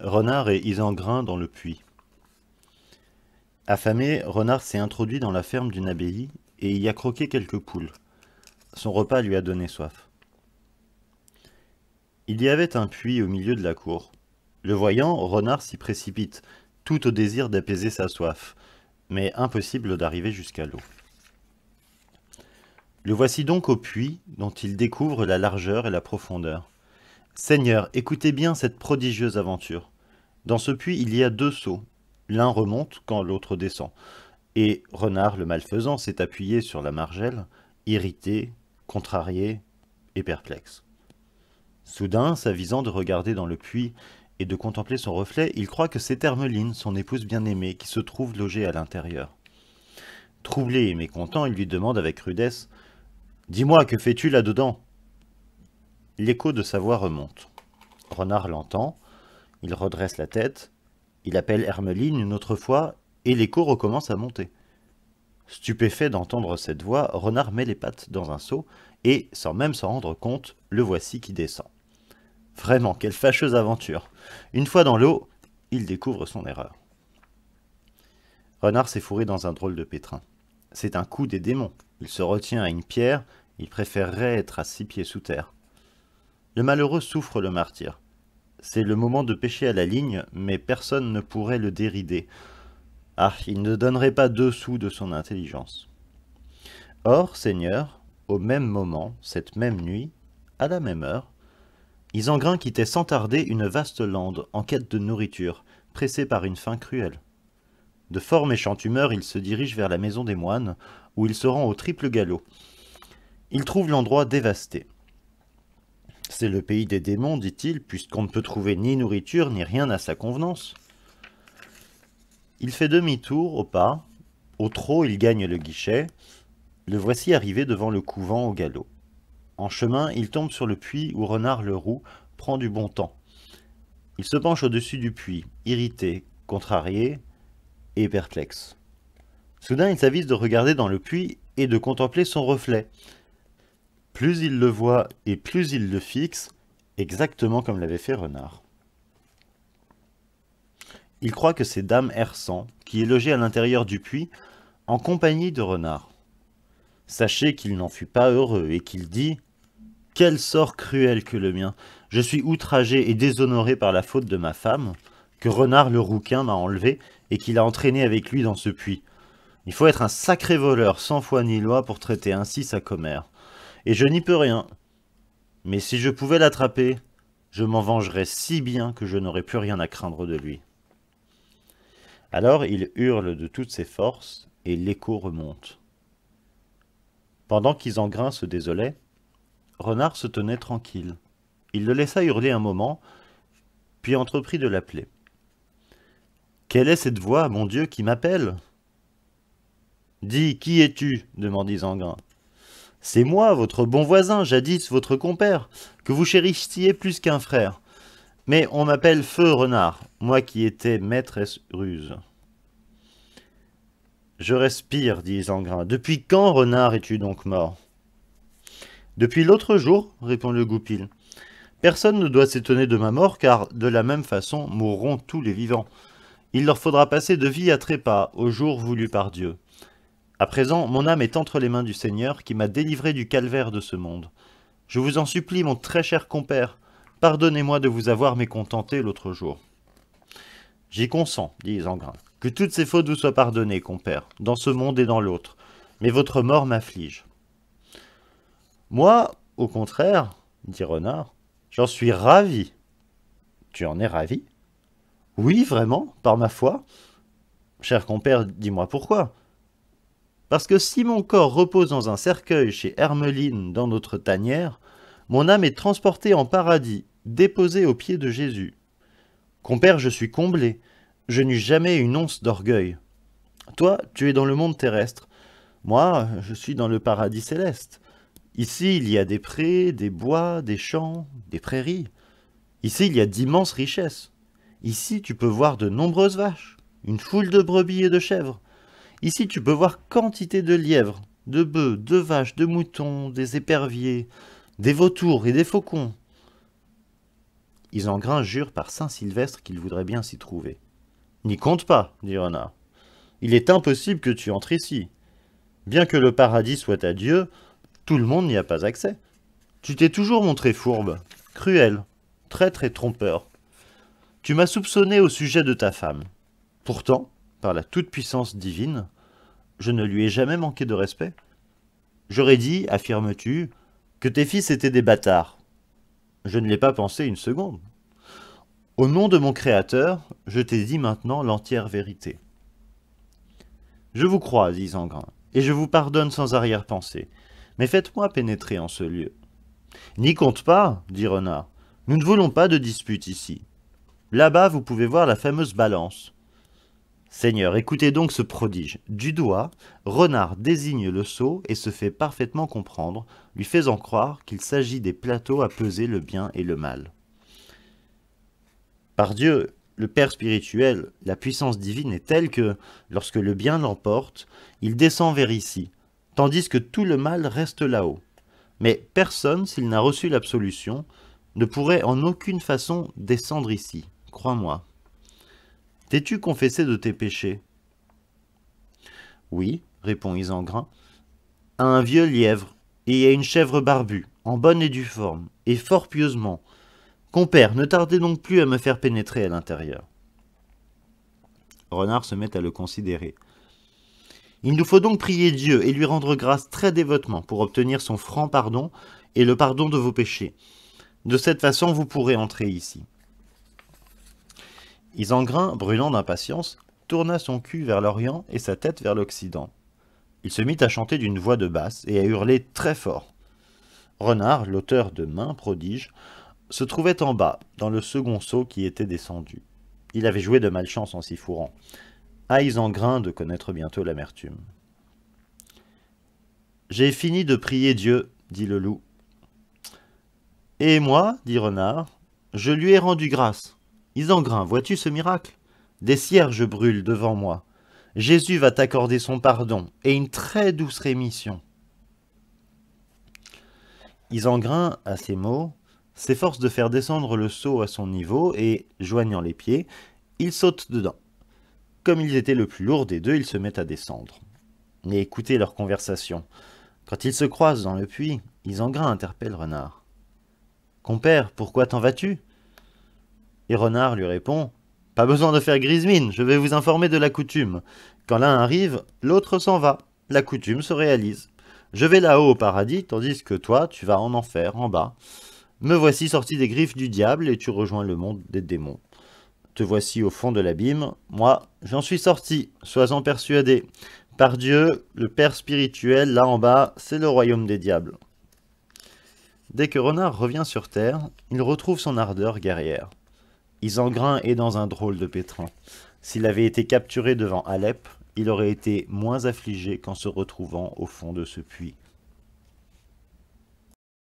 Renard et Isengrin dans le puits. Affamé, Renard s'est introduit dans la ferme d'une abbaye et y a croqué quelques poules. Son repas lui a donné soif. Il y avait un puits au milieu de la cour. Le voyant, Renard s'y précipite, tout au désir d'apaiser sa soif, mais impossible d'arriver jusqu'à l'eau. Le voici donc au puits dont il découvre la largeur et la profondeur. Seigneur, écoutez bien cette prodigieuse aventure. Dans ce puits, il y a deux seaux. L'un remonte quand l'autre descend. Et Renard, le malfaisant, s'est appuyé sur la margelle, irrité, contrarié et perplexe. Soudain, s'avisant de regarder dans le puits et de contempler son reflet, il croit que c'est Hermeline, son épouse bien-aimée, qui se trouve logée à l'intérieur. Troublé et mécontent, il lui demande avec rudesse Dis-moi, que fais-tu là-dedans L'écho de sa voix remonte. Renard l'entend, il redresse la tête, il appelle Hermeline une autre fois, et l'écho recommence à monter. Stupéfait d'entendre cette voix, Renard met les pattes dans un seau, et, sans même s'en rendre compte, le voici qui descend. Vraiment, quelle fâcheuse aventure Une fois dans l'eau, il découvre son erreur. Renard s'est fourré dans un drôle de pétrin. C'est un coup des démons. Il se retient à une pierre, il préférerait être à six pieds sous terre. Le malheureux souffre le martyr. C'est le moment de pêcher à la ligne, mais personne ne pourrait le dérider. Ah, il ne donnerait pas deux sous de son intelligence. Or, Seigneur, au même moment, cette même nuit, à la même heure, Isengrin quittait sans tarder une vaste lande en quête de nourriture, pressé par une faim cruelle. De fort méchante humeur, il se dirige vers la maison des moines, où il se rend au triple galop. Il trouve l'endroit dévasté. C'est le pays des démons, dit-il, puisqu'on ne peut trouver ni nourriture ni rien à sa convenance. Il fait demi-tour au pas, au trot il gagne le guichet, le voici arrivé devant le couvent au galop. En chemin, il tombe sur le puits où Renard le Roux prend du bon temps. Il se penche au-dessus du puits, irrité, contrarié et perplexe. Soudain, il s'avise de regarder dans le puits et de contempler son reflet. Plus il le voit et plus il le fixe, exactement comme l'avait fait Renard. Il croit que c'est Dame Ersan qui est logée à l'intérieur du puits, en compagnie de Renard. Sachez qu'il n'en fut pas heureux et qu'il dit « Quel sort cruel que le mien Je suis outragé et déshonoré par la faute de ma femme, que Renard le rouquin m'a enlevé et qu'il a entraîné avec lui dans ce puits. Il faut être un sacré voleur sans foi ni loi pour traiter ainsi sa commère et je n'y peux rien. Mais si je pouvais l'attraper, je m'en vengerais si bien que je n'aurais plus rien à craindre de lui. Alors il hurle de toutes ses forces, et l'écho remonte. Pendant qu'Isengrin se désolait, Renard se tenait tranquille. Il le laissa hurler un moment, puis entreprit de l'appeler. Quelle est cette voix, mon Dieu, qui m'appelle Dis, qui es-tu demandit c'est moi, votre bon voisin, jadis votre compère, que vous chérissiez plus qu'un frère. Mais on m'appelle Feu Renard, moi qui étais maîtresse ruse. Je respire, dit Zangrin. Depuis quand, Renard, es-tu donc mort Depuis l'autre jour, répond le goupil. Personne ne doit s'étonner de ma mort, car de la même façon mourront tous les vivants. Il leur faudra passer de vie à trépas, au jour voulu par Dieu. À présent, mon âme est entre les mains du Seigneur qui m'a délivré du calvaire de ce monde. Je vous en supplie, mon très cher compère, pardonnez-moi de vous avoir mécontenté l'autre jour. J'y consens, dit Zangrin. Que toutes ces fautes vous soient pardonnées, compère, dans ce monde et dans l'autre. Mais votre mort m'afflige. Moi, au contraire, dit Renard, j'en suis ravi. Tu en es ravi Oui, vraiment, par ma foi. Cher compère, dis-moi pourquoi. Parce que si mon corps repose dans un cercueil chez Hermeline dans notre tanière, mon âme est transportée en paradis, déposée aux pieds de Jésus. Compère, je suis comblé, je n'eus jamais une once d'orgueil. Toi, tu es dans le monde terrestre, moi, je suis dans le paradis céleste. Ici, il y a des prés, des bois, des champs, des prairies. Ici, il y a d'immenses richesses. Ici, tu peux voir de nombreuses vaches, une foule de brebis et de chèvres, Ici, tu peux voir quantité de lièvres, de bœufs, de vaches, de moutons, des éperviers, des vautours et des faucons. Ils en jurent par Saint-Sylvestre qu'ils voudraient bien s'y trouver. N'y compte pas, dit Renard. Il est impossible que tu entres ici. Bien que le paradis soit à Dieu, tout le monde n'y a pas accès. Tu t'es toujours montré fourbe, cruel, traître et trompeur. Tu m'as soupçonné au sujet de ta femme. Pourtant, par la toute-puissance divine, je ne lui ai jamais manqué de respect. J'aurais dit, affirmes-tu, que tes fils étaient des bâtards. Je ne l'ai pas pensé une seconde. Au nom de mon Créateur, je t'ai dit maintenant l'entière vérité. Je vous crois, dit Zangrin, et je vous pardonne sans arrière-pensée, mais faites-moi pénétrer en ce lieu. N'y compte pas, dit Renard, nous ne voulons pas de dispute ici. Là-bas, vous pouvez voir la fameuse balance. Seigneur, écoutez donc ce prodige. Du doigt, Renard désigne le sceau et se fait parfaitement comprendre, lui faisant croire qu'il s'agit des plateaux à peser le bien et le mal. Par Dieu, le Père spirituel, la puissance divine est telle que, lorsque le bien l'emporte, il descend vers ici, tandis que tout le mal reste là-haut. Mais personne, s'il n'a reçu l'absolution, ne pourrait en aucune façon descendre ici, crois-moi. T'es-tu confessé de tes péchés Oui, répond Isengrin, à un vieux lièvre et à une chèvre barbue, en bonne et due forme, et fort pieusement. Compère, ne tardez donc plus à me faire pénétrer à l'intérieur. Renard se met à le considérer. Il nous faut donc prier Dieu et lui rendre grâce très dévotement pour obtenir son franc pardon et le pardon de vos péchés. De cette façon, vous pourrez entrer ici. Isengrin, brûlant d'impatience, tourna son cul vers l'Orient et sa tête vers l'Occident. Il se mit à chanter d'une voix de basse et à hurler très fort. Renard, l'auteur de Mains prodiges », se trouvait en bas, dans le second seau qui était descendu. Il avait joué de malchance en s'y fourrant. À Isengrin de connaître bientôt l'amertume. J'ai fini de prier Dieu, dit le loup. Et moi, dit Renard, je lui ai rendu grâce. Isengrin, vois-tu ce miracle Des cierges brûlent devant moi. Jésus va t'accorder son pardon et une très douce rémission. Isengrin, à ces mots, s'efforce de faire descendre le seau à son niveau et, joignant les pieds, il saute dedans. Comme ils étaient le plus lourd des deux, ils se mettent à descendre. Mais écoutez leur conversation. Quand ils se croisent dans le puits, Isengrin interpelle Renard. Compère, pourquoi t'en vas-tu et Renard lui répond Pas besoin de faire grise mine, je vais vous informer de la coutume. Quand l'un arrive, l'autre s'en va. La coutume se réalise. Je vais là-haut au paradis, tandis que toi, tu vas en enfer, en bas. Me voici sorti des griffes du diable, et tu rejoins le monde des démons. Te voici au fond de l'abîme, moi, j'en suis sorti, sois-en persuadé. Par Dieu, le Père spirituel, là en bas, c'est le royaume des diables. Dès que Renard revient sur Terre, il retrouve son ardeur guerrière. Isengrin est dans un drôle de pétrin. S'il avait été capturé devant Alep, il aurait été moins affligé qu'en se retrouvant au fond de ce puits.